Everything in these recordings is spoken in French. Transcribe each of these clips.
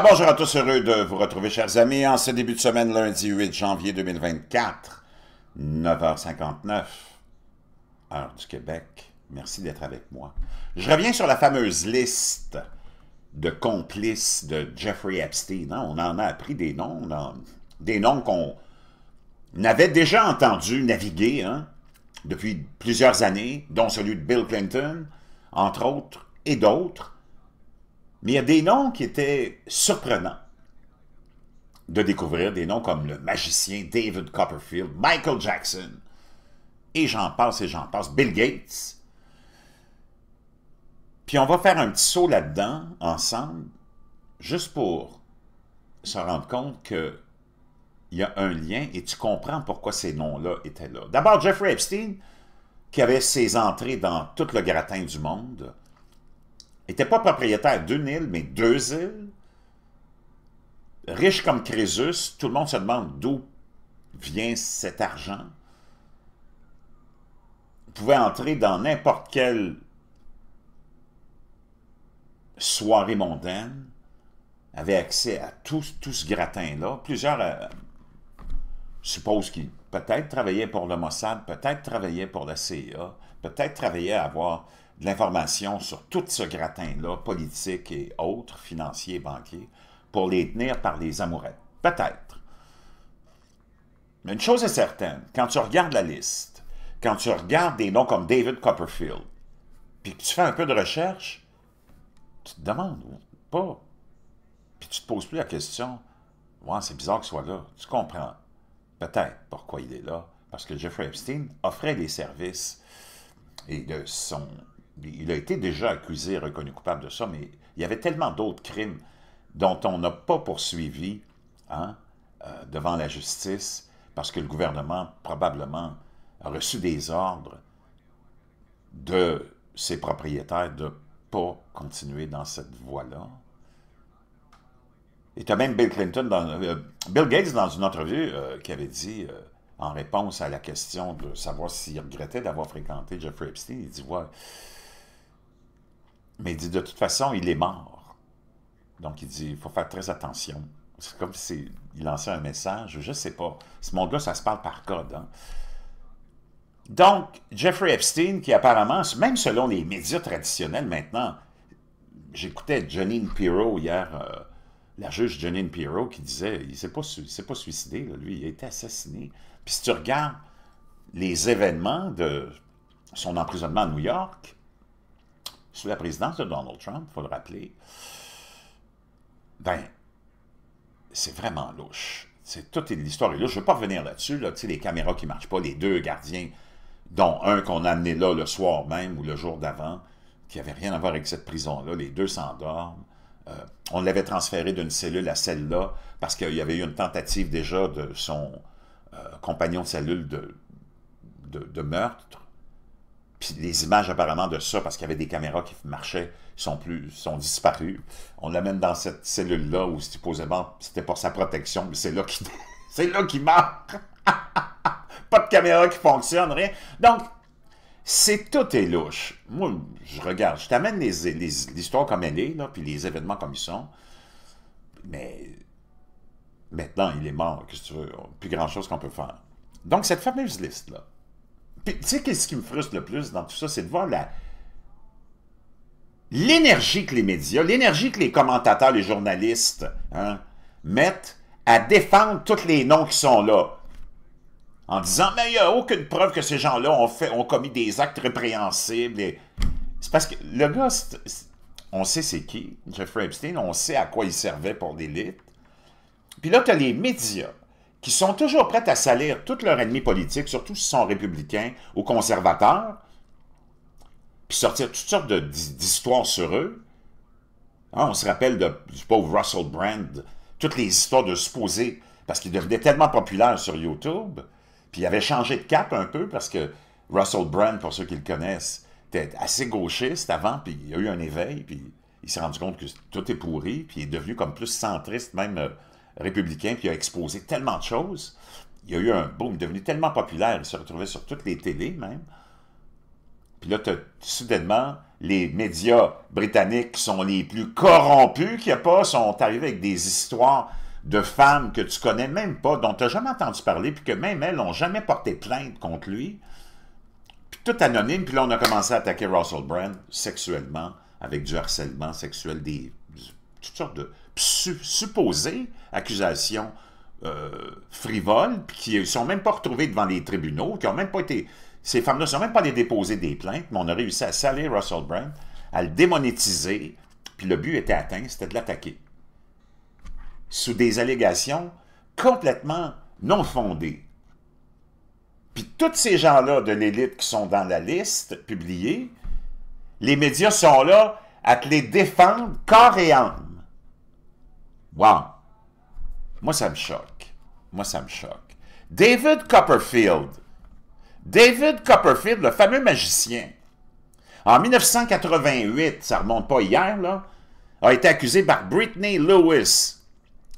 bonjour à tous, heureux de vous retrouver, chers amis, en ce début de semaine, lundi 8 janvier 2024, 9h59, heure du Québec. Merci d'être avec moi. Je reviens sur la fameuse liste de complices de Jeffrey Epstein. Hein. On en a appris des noms, des noms qu'on n'avait déjà entendu naviguer hein, depuis plusieurs années, dont celui de Bill Clinton, entre autres, et d'autres. Mais il y a des noms qui étaient surprenants de découvrir, des noms comme le magicien David Copperfield, Michael Jackson, et j'en passe et j'en passe, Bill Gates. Puis on va faire un petit saut là-dedans, ensemble, juste pour se rendre compte que il y a un lien et tu comprends pourquoi ces noms-là étaient là. D'abord, Jeffrey Epstein, qui avait ses entrées dans tout le gratin du monde, n'était pas propriétaire d'une île, mais deux îles. Riche comme Crésus, tout le monde se demande d'où vient cet argent. pouvait entrer dans n'importe quelle soirée mondaine, avait accès à tout, tous ce gratin-là. Plusieurs euh, suppose supposent qu'ils peut-être travaillaient pour le Mossad, peut-être travaillaient pour la CIA, peut-être travaillaient à avoir de l'information sur tout ce gratin-là, politique et autres, financiers et banquier, pour les tenir par les amourettes. Peut-être. Mais une chose est certaine, quand tu regardes la liste, quand tu regardes des noms comme David Copperfield, puis que tu fais un peu de recherche, tu te demandes pas. Puis tu te poses plus la question, ouais, c'est bizarre qu'il soit là. Tu comprends peut-être pourquoi il est là, parce que Jeffrey Epstein offrait des services et de son il a été déjà accusé, reconnu coupable de ça, mais il y avait tellement d'autres crimes dont on n'a pas poursuivi hein, euh, devant la justice parce que le gouvernement probablement a reçu des ordres de ses propriétaires de ne pas continuer dans cette voie-là. Et tu as même Bill Clinton, euh, Bill Gates dans une entrevue euh, qui avait dit en réponse à la question de savoir s'il regrettait d'avoir fréquenté Jeffrey Epstein, il dit Voilà ». Mais il dit, de toute façon, il est mort. Donc, il dit, il faut faire très attention. C'est comme s'il si lançait un message, je ne sais pas. Ce monde-là, ça se parle par code. Hein. Donc, Jeffrey Epstein, qui apparemment, même selon les médias traditionnels maintenant, j'écoutais Johnny Pirro hier, euh, la juge Janine Pirro, qui disait, il ne s'est pas, pas, suicidé, lui, il a été assassiné. Puis si tu regardes les événements de son emprisonnement à New York, sous la présidence de Donald Trump, il faut le rappeler, ben, c'est vraiment louche. C'est toute l'histoire est louche. Je ne veux pas revenir là-dessus, les caméras qui ne marchent pas, les deux gardiens, dont un qu'on a amené là le soir même ou le jour d'avant, qui n'avait rien à voir avec cette prison-là, les deux s'endorment. Euh, on l'avait transféré d'une cellule à celle-là parce qu'il y avait eu une tentative déjà de son euh, compagnon de cellule de, de meurtre puis les images apparemment de ça, parce qu'il y avait des caméras qui marchaient, sont plus sont disparues. On l'amène dans cette cellule-là où supposément c'était pour sa protection, mais c'est là qu'il c'est là qu'il meurt. Pas de caméra qui fonctionne, rien. Donc, c'est tout est louche. Moi, je regarde, je t'amène l'histoire comme elle est, puis les événements comme ils sont. Mais maintenant, il est mort, qu'est-ce que veux? Plus grand chose qu'on peut faire. Donc, cette fameuse liste-là, tu sais, qu'est-ce qui me frustre le plus dans tout ça, c'est de voir l'énergie que les médias, l'énergie que les commentateurs, les journalistes hein, mettent à défendre tous les noms qui sont là. En disant, mais il n'y a aucune preuve que ces gens-là ont, fait, ont commis des actes répréhensibles. C'est parce que le gars, on sait c'est qui, Jeffrey Epstein, on sait à quoi il servait pour l'élite. Puis là, tu as les médias qui sont toujours prêtes à salir tous leurs ennemis politiques, surtout si sont républicains ou conservateurs, puis sortir toutes sortes d'histoires sur eux. Hein, on se rappelle de, du pauvre Russell Brand, toutes les histoires de supposés, parce qu'il devenait tellement populaire sur YouTube, puis il avait changé de cap un peu, parce que Russell Brand, pour ceux qui le connaissent, était assez gauchiste avant, puis il a eu un éveil, puis il s'est rendu compte que tout est pourri, puis il est devenu comme plus centriste, même euh, républicain, qui a exposé tellement de choses. Il y a eu un boom, il est devenu tellement populaire, il se retrouvait sur toutes les télés même. Puis là, soudainement, les médias britanniques sont les plus corrompus qu'il n'y a pas, sont arrivés avec des histoires de femmes que tu connais même pas, dont tu n'as jamais entendu parler, puis que même elles n'ont jamais porté plainte contre lui. Puis tout anonyme, puis là, on a commencé à attaquer Russell Brand sexuellement, avec du harcèlement sexuel, des, toutes sortes de, supposées accusations euh, frivoles, puis qui ne sont même pas retrouvées devant les tribunaux, qui n'ont même pas été. Ces femmes-là ne sont même pas allées déposer des plaintes, mais on a réussi à saler Russell Brand, à le démonétiser, puis le but était atteint, c'était de l'attaquer. Sous des allégations complètement non fondées. Puis tous ces gens-là de l'élite qui sont dans la liste publiée, les médias sont là à te les défendre corps et âme. Wow! Moi, ça me choque. Moi, ça me choque. David Copperfield. David Copperfield, le fameux magicien, en 1988, ça remonte pas hier, là, a été accusé par Britney Lewis,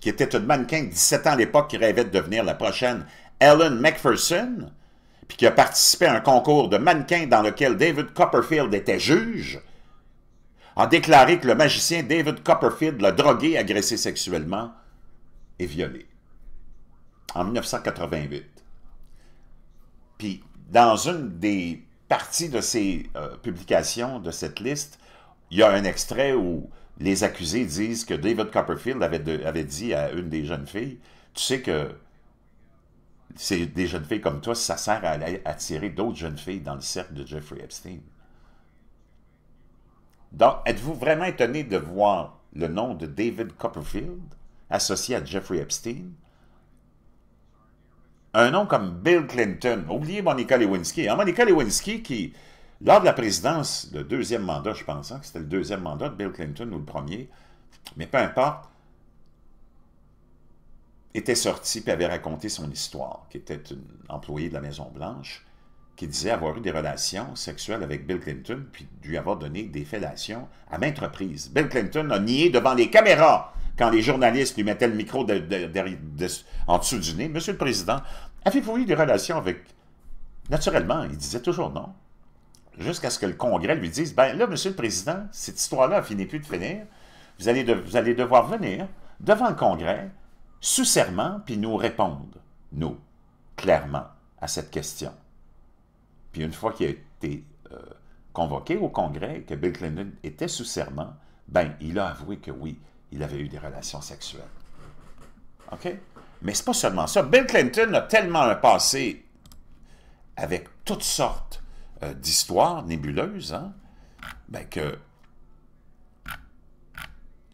qui était une mannequin de 17 ans à l'époque qui rêvait de devenir la prochaine Ellen McPherson, puis qui a participé à un concours de mannequins dans lequel David Copperfield était juge a déclaré que le magicien David Copperfield l'a drogué, agressé sexuellement et violé. En 1988. Puis, dans une des parties de ces euh, publications, de cette liste, il y a un extrait où les accusés disent que David Copperfield avait, avait dit à une des jeunes filles, « Tu sais que c'est des jeunes filles comme toi, ça sert à attirer d'autres jeunes filles dans le cercle de Jeffrey Epstein. » Donc, êtes-vous vraiment étonné de voir le nom de David Copperfield associé à Jeffrey Epstein? Un nom comme Bill Clinton. Oubliez Monica Lewinsky. Hein? Monica Lewinsky qui, lors de la présidence, le deuxième mandat, je pense, hein, c'était le deuxième mandat de Bill Clinton ou le premier, mais peu importe, était sorti et avait raconté son histoire, qui était une employée de la Maison-Blanche, qui disait avoir eu des relations sexuelles avec Bill Clinton, puis lui avoir donné des fellations à maintes reprises. Bill Clinton a nié devant les caméras quand les journalistes lui mettaient le micro en dessous du nez. Monsieur le Président, avez-vous eu des relations avec... Naturellement, il disait toujours non. Jusqu'à ce que le Congrès lui dise, ben là, Monsieur le Président, cette histoire-là a fini plus de finir. Vous allez, vous allez devoir venir devant le Congrès, sous serment, puis nous répondre, nous, clairement, à cette question. Puis une fois qu'il a été euh, convoqué au Congrès, que Bill Clinton était sous serment, ben, il a avoué que oui, il avait eu des relations sexuelles. OK? Mais c'est pas seulement ça. Bill Clinton a tellement un passé avec toutes sortes euh, d'histoires nébuleuses, hein, ben que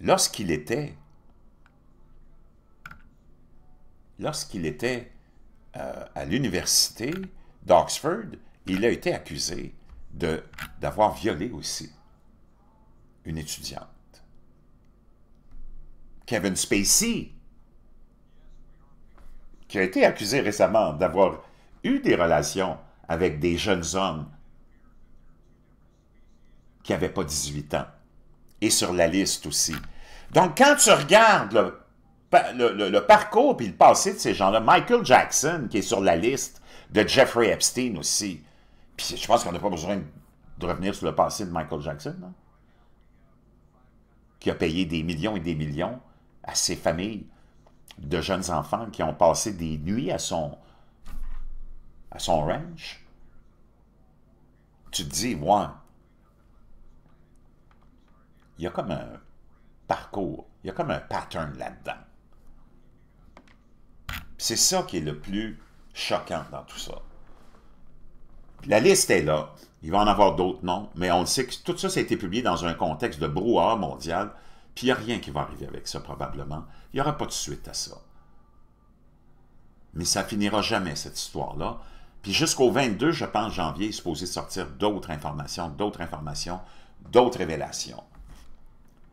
lorsqu'il était lorsqu'il était euh, à l'université d'Oxford, il a été accusé d'avoir violé aussi une étudiante. Kevin Spacey, qui a été accusé récemment d'avoir eu des relations avec des jeunes hommes qui n'avaient pas 18 ans, et sur la liste aussi. Donc, quand tu regardes le, parcours et le passé de ces gens-là, Michael Jackson, qui est sur la liste, de Jeffrey Epstein aussi, je pense qu'on n'a pas besoin de revenir sur le passé de Michael Jackson, hein, qui a payé des millions et des millions à ses familles de jeunes enfants qui ont passé des nuits à son, à son ranch. Tu te dis, moi, il y a comme un parcours, il y a comme un pattern là-dedans. C'est ça qui est le plus choquant dans tout ça. La liste est là. Il va en avoir d'autres noms, mais on le sait que tout ça, ça a été publié dans un contexte de brouhaha mondial, puis il n'y a rien qui va arriver avec ça probablement. Il n'y aura pas de suite à ça. Mais ça finira jamais, cette histoire-là. Puis jusqu'au 22, je pense, janvier, il est supposé sortir d'autres informations, d'autres informations, d'autres révélations.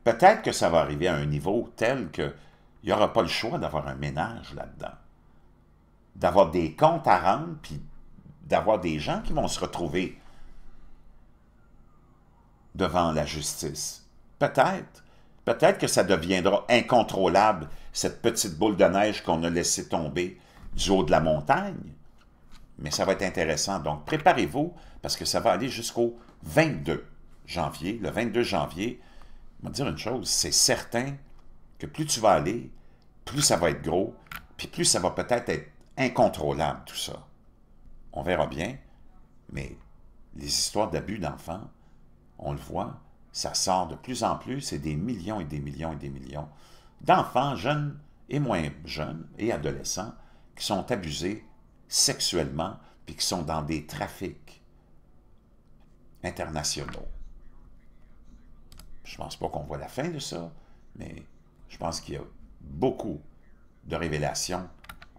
Peut-être que ça va arriver à un niveau tel qu'il n'y aura pas le choix d'avoir un ménage là-dedans. D'avoir des comptes à rendre, puis d'avoir des gens qui vont se retrouver devant la justice. Peut-être. Peut-être que ça deviendra incontrôlable, cette petite boule de neige qu'on a laissée tomber du haut de la montagne. Mais ça va être intéressant. Donc, préparez-vous, parce que ça va aller jusqu'au 22 janvier. Le 22 janvier, je vais dire une chose, c'est certain que plus tu vas aller, plus ça va être gros, puis plus ça va peut-être être incontrôlable, tout ça on verra bien, mais les histoires d'abus d'enfants, on le voit, ça sort de plus en plus, c'est des millions et des millions et des millions d'enfants, jeunes et moins jeunes, et adolescents, qui sont abusés sexuellement, puis qui sont dans des trafics internationaux. Je ne pense pas qu'on voit la fin de ça, mais je pense qu'il y a beaucoup de révélations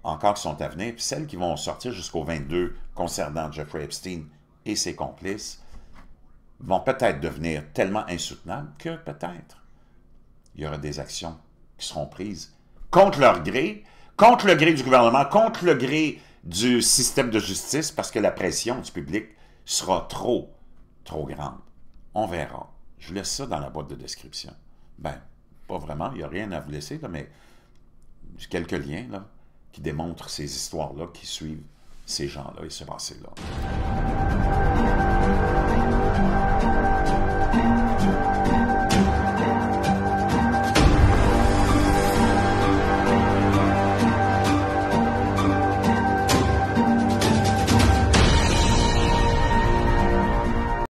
encore sont à venir, puis celles qui vont sortir jusqu'au 22 concernant Jeffrey Epstein et ses complices, vont peut-être devenir tellement insoutenables que peut-être il y aura des actions qui seront prises contre leur gré, contre le gré du gouvernement, contre le gré du système de justice, parce que la pression du public sera trop, trop grande. On verra. Je laisse ça dans la boîte de description. Ben, pas vraiment, il n'y a rien à vous laisser, mais quelques liens, là qui démontrent ces histoires-là, qui suivent ces gens-là et ce passé-là.